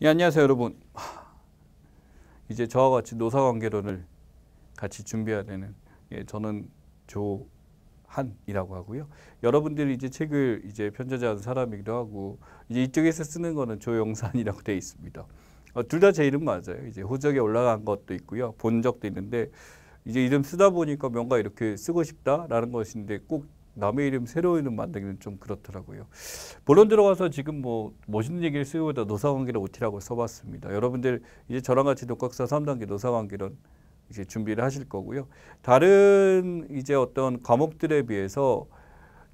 예, 안녕하세요, 여러분. 이제 저와 같이 노사관계론을 같이 준비해야 되는 예, 저는 조한이라고 하고요. 여러분들이 이제 책을 이제 편저자한 사람이기도 하고 이제 이쪽에서 쓰는 거는 조영산이라고 되어 있습니다. 어, 둘다 제 이름 맞아요. 이제 호적에 올라간 것도 있고요. 본 적도 있는데 이제 이름 쓰다 보니까 뭔가 이렇게 쓰고 싶다라는 것인데 꼭 남의 이름 새로 이름 만들기는 좀 그렇더라고요. 본론 들어가서 지금 뭐 멋있는 얘기를 쓰기다 노사관계를 OT라고 써봤습니다. 여러분들 이제 저랑 같이 독학사 3단계 노사관계론 이제 준비를 하실 거고요. 다른 이제 어떤 과목들에 비해서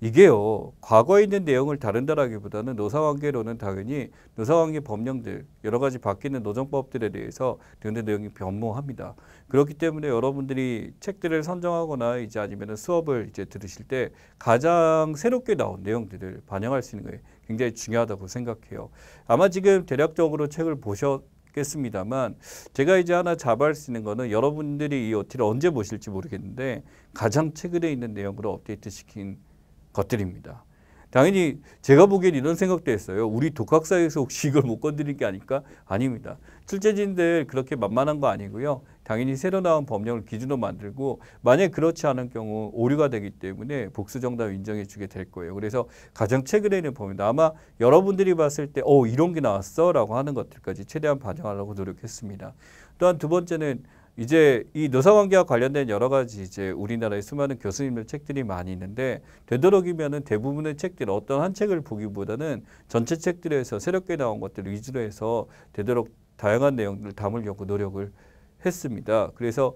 이게요 과거에 있는 내용을 다른다라기보다는 노사관계로는 당연히 노사관계 법령들 여러 가지 바뀌는 노정법들에 대해서 등대 내용이 변모합니다. 그렇기 때문에 여러분들이 책들을 선정하거나 이제 아니면 수업을 이제 들으실 때 가장 새롭게 나온 내용들을 반영할 수 있는 게 굉장히 중요하다고 생각해요. 아마 지금 대략적으로 책을 보셨 겠습니다만 제가 이제 하나 잡아할 수 있는 거는 여러분들이 이 OT를 언제 보실지 모르겠는데 가장 최근에 있는 내용으로 업데이트 시킨 것들입니다. 당연히 제가 보기엔 이런 생각도 했어요. 우리 독학 사에서 혹시 이걸 못 건드린 게 아닐까? 아닙니다. 출제진들 그렇게 만만한 거 아니고요. 당연히 새로 나온 법령을 기준으로 만들고 만약 그렇지 않은 경우 오류가 되기 때문에 복수 정답 인정해 주게 될 거예요. 그래서 가장 최근에 있는 범위다. 아마 여러분들이 봤을 때 어, 이런 게 나왔어 라고 하는 것들까지 최대한 반영하려고 노력했습니다. 또한 두 번째는 이제 이 노사관계와 관련된 여러 가지 이제 우리나라의 수많은 교수님들 책들이 많이 있는데 되도록이면은 대부분의 책들 어떤 한 책을 보기보다는 전체 책들에서 새롭게 나온 것들을 위주로 해서 되도록 다양한 내용들을 담으려고 노력을 했습니다. 그래서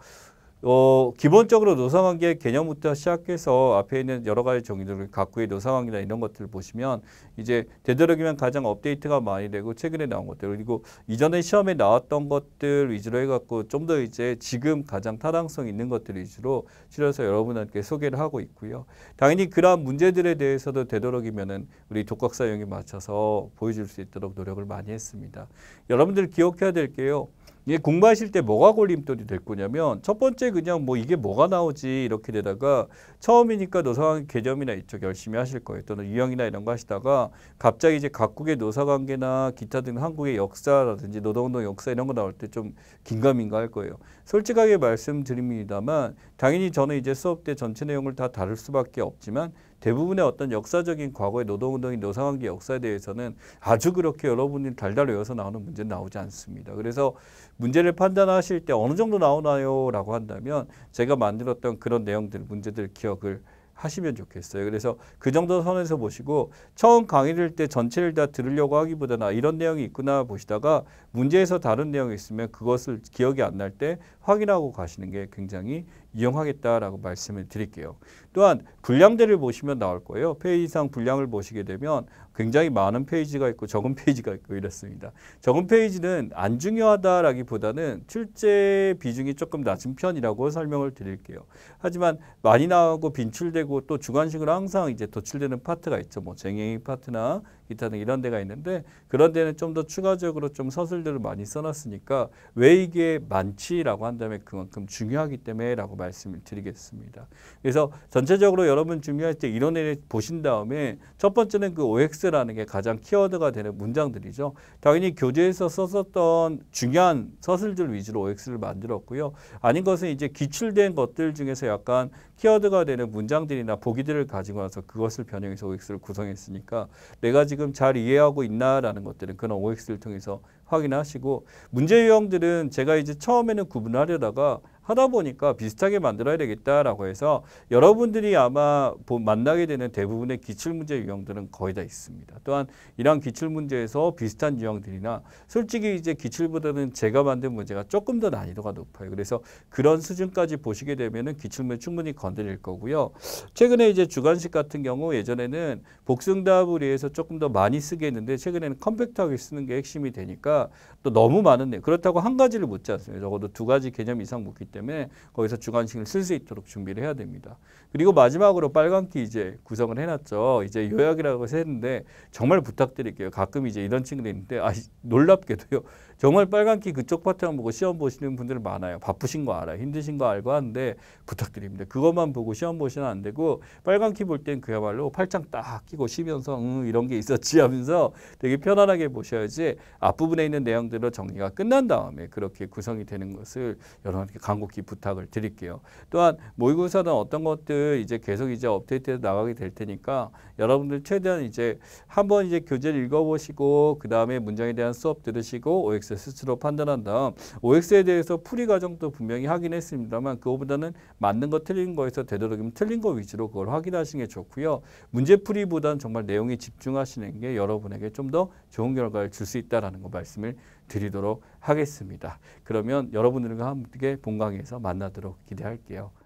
어, 기본적으로 노사관계 개념부터 시작해서 앞에 있는 여러 가지 정의들, 을갖국의 노사관계나 이런 것들을 보시면 이제 되도록이면 가장 업데이트가 많이 되고 최근에 나온 것들 그리고 이전에 시험에 나왔던 것들 위주로 해갖고 좀 더 이제 지금 가장 타당성 있는 것들 위주로 실어서 여러분한테 소개를 하고 있고요. 당연히 그러한 문제들에 대해서도 되도록이면은 우리 독학사용에 맞춰서 보여줄 수 있도록 노력을 많이 했습니다. 여러분들 기억해야 될 게요. 이게 공부하실 때 뭐가 걸림돌이 될 거냐면 첫 번째 그냥 뭐 이게 뭐가 나오지 이렇게 되다가 처음이니까 노사관계 개념이나 이쪽 열심히 하실 거예요. 또는 유형이나 이런 거 하시다가 갑자기 이제 각국의 노사관계나 기타 등 한국의 역사라든지 노동운동 역사 이런 거 나올 때 좀 긴가민가 할 거예요. 솔직하게 말씀드립니다만 당연히 저는 이제 수업 때 전체 내용을 다 다룰 수밖에 없지만 대부분의 어떤 역사적인 과거의 노동운동이 노상관계 역사에 대해서는 아주 그렇게 여러분이 달달 외워서 나오는 문제는 나오지 않습니다. 그래서 문제를 판단하실 때 어느 정도 나오나요? 라고 한다면 제가 만들었던 그런 내용들, 문제들 기억을 하시면 좋겠어요. 그래서 그 정도 선에서 보시고 처음 강의를 때 전체를 다 들으려고 하기보다는 이런 내용이 있구나 보시다가 문제에서 다른 내용이 있으면 그것을 기억이 안 날 때 확인하고 가시는 게 굉장히 이용하겠다라고 말씀을 드릴게요. 또한 분량들을 보시면 나올 거예요. 페이지상 분량을 보시게 되면 굉장히 많은 페이지가 있고 적은 페이지가 있고 이렇습니다. 적은 페이지는 안 중요하다라기보다는 출제 비중이 조금 낮은 편이라고 설명을 드릴게요. 하지만 많이 나오고 빈출되고 또 주관식으로 항상 이제 도출되는 파트가 있죠. 뭐 쟁의 파트나 기타 등 이런 데가 있는데 그런 데는 좀 더 추가적으로 좀 서술들을 많이 써놨으니까 왜 이게 많지라고 한다면 그만큼 중요하기 때문에라고 말. 말씀을 드리겠습니다. 그래서 전체적으로 여러분 중요할 때 이론을 보신 다음에 첫 번째는 그 OX라는 게 가장 키워드가 되는 문장들이죠. 당연히 교재에서 썼었던 중요한 서술들 위주로 OX를 만들었고요. 아닌 것은 이제 기출된 것들 중에서 약간 키워드가 되는 문장들이나 보기들을 가지고 와서 그것을 변형해서 OX를 구성했으니까 내가 지금 잘 이해하고 있나라는 것들은 그런 OX를 통해서 확인하시고 문제 유형들은 제가 이제 처음에는 구분하려다가 하다 보니까 비슷하게 만들어야 되겠다라고 해서 여러분들이 아마 만나게 되는 대부분의 기출문제 유형들은 거의 다 있습니다. 또한 이러한 기출문제에서 비슷한 유형들이나 솔직히 이제 기출보다는 제가 만든 문제가 조금 더 난이도가 높아요. 그래서 그런 수준까지 보시게 되면 은 기출문제 충분히 건드릴 거고요. 최근에 이제 주관식 같은 경우 예전에는 복승답을 위해서 조금 더 많이 쓰게 했는데 최근에는 컴팩트하게 쓰는 게 핵심이 되니까 또 너무 많은 데 그렇다고 한 가지를 묻지 않습니다. 적어도 두 가지 개념 이상 묻기 때문에 때문에 거기서 주관식을 쓸 수 있도록 준비를 해야 됩니다. 그리고 마지막으로 빨간키 이제 구성을 해놨죠. 이제 요약이라고 했는데 정말 부탁드릴게요. 가끔 이제 이런 친구들 있는데 아 놀랍게도요. 정말 빨간키 그쪽 파트만 보고 시험 보시는 분들 많아요. 바쁘신 거 알아요. 힘드신 거 알고 하는데 부탁드립니다. 그것만 보고 시험 보시면 안 되고 빨간키 볼 땐 그야말로 팔짱 딱 끼고 쉬면서 응 이런 게 있었지 하면서 되게 편안하게 보셔야지 앞부분에 있는 내용들로 정리가 끝난 다음에 그렇게 구성이 되는 것을 여러분께 강구 꼭히 부탁을 드릴게요. 또한 모의고사는 어떤 것들 이제 계속 이제 업데이트해서 나가게 될 테니까 여러분들 최대한 이제 한번 이제 교재를 읽어보시고 그 다음에 문장에 대한 수업 들으시고 OX 스스로 판단한 다음 OX에 대해서 풀이 과정도 분명히 확인 했습니다만 그거보다는 맞는 거 틀린 거에서 되도록이면 틀린 거 위주로 그걸 확인하시는 게 좋고요. 문제 풀이보다는 정말 내용에 집중하시는 게 여러분에게 좀 더 좋은 결과를 줄 수 있다라는 거 말씀을 드리도록 하겠습니다. 그러면 여러분들과 함께 본강에서 만나도록 기대할게요.